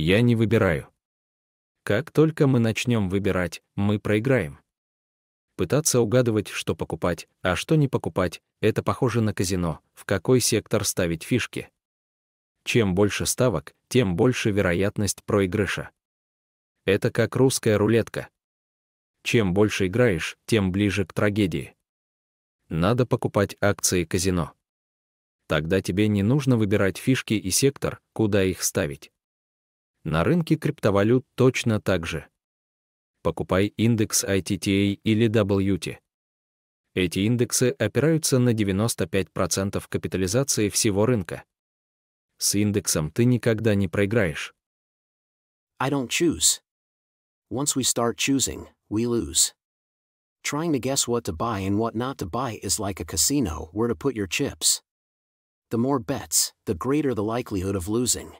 Я не выбираю. Как только мы начнем выбирать, мы проиграем. Пытаться угадывать, что покупать, а что не покупать, это похоже на казино, в какой сектор ставить фишки. Чем больше ставок, тем больше вероятность проигрыша. Это как русская рулетка. Чем больше играешь, тем ближе к трагедии. Надо покупать акции казино. Тогда тебе не нужно выбирать фишки и сектор, куда их ставить. На рынке криптовалют точно так же. Покупай индекс ITTA или WT. Эти индексы опираются на 95% капитализации всего рынка. С индексом ты никогда не проиграешь. I don't choose. Once we start choosing, we lose. Trying to guess what to buy and what not to buy is like a casino where to put your chips. The more bets, the greater the likelihood of losing.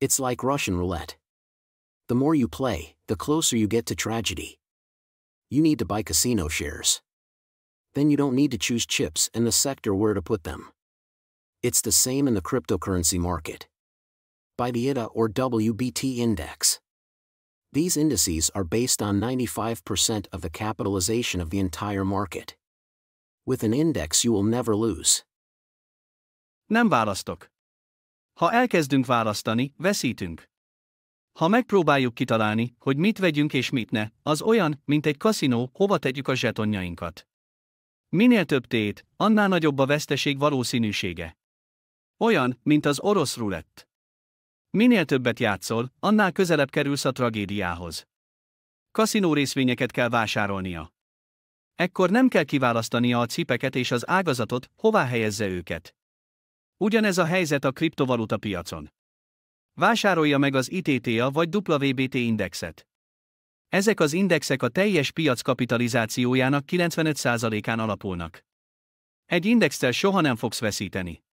It's like Russian roulette. The more you play, the closer you get to tragedy. You need to buy casino shares. Then you don't need to choose chips and the sector where to put them. It's the same in the cryptocurrency market. Buy the ITA or WBT index. These indices are based on 95% of the capitalization of the entire market. With an index you will never lose. Nem választok. Ha elkezdünk választani, veszítünk. Ha megpróbáljuk kitalálni, hogy mit vegyünk és mit ne, az olyan, mint egy kaszinó, hova tegyük a zsetonjainkat. Minél több tét, annál nagyobb a veszteség valószínűsége. Olyan, mint az orosz rulett. Minél többet játszol, annál közelebb kerülsz a tragédiához. Kaszinó részvényeket kell vásárolnia. Ekkor nem kell kiválasztania a cipeket és az ágazatot, hová helyezze őket. Ugyanez a helyzet a kriptovaluta piacon. Vásárolja meg az ITTA vagy WBT indexet. Ezek az indexek a teljes piac kapitalizációjának 95%-án alapulnak. Egy indextel soha nem fogsz veszíteni.